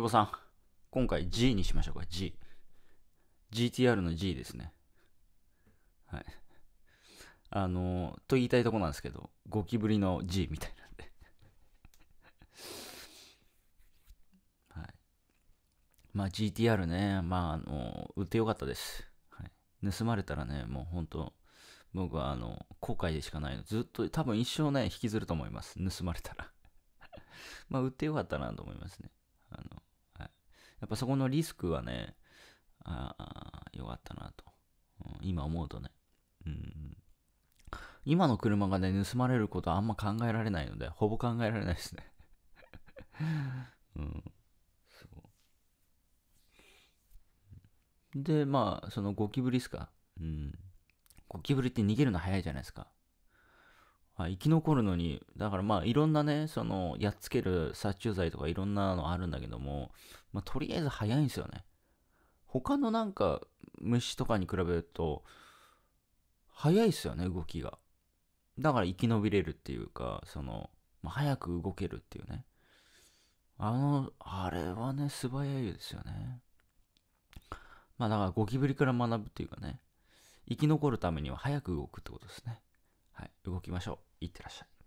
久保さん、今回 G にしましょうか、G。GTR の G ですね。はい。あの、と言いたいとこなんですけど、ゴキブリの G みたいなんで はい。まあ GTR ね、まあ、あの、売ってよかったです。はい、盗まれたらね、もう本当僕はあの、後悔でしかないの。ずっと、多分一生ね、引きずると思います。盗まれたら まあ、売ってよかったなと思いますね。やっぱそこのリスクはね、ああ、よかったなと、うん。今思うとね。うん。今の車がね、盗まれることはあんま考えられないので、ほぼ考えられないですね。うん。そう。で、まあ、そのゴキブリっすか。うん。ゴキブリって逃げるの早いじゃないですか。ま生き残るのに、だからまあいろんなね、その、やっつける殺虫剤とかいろんなのあるんだけども、まあ、とりあえず早いんですよね。他のなんか虫とかに比べると、早いっすよね、動きが。だから生き延びれるっていうか、その、まあ、早く動けるっていうね。あの、あれはね、素早いですよね。まあだからゴキブリから学ぶっていうかね、生き残るためには早く動くってことですね。動きましょう。いってらっしゃい。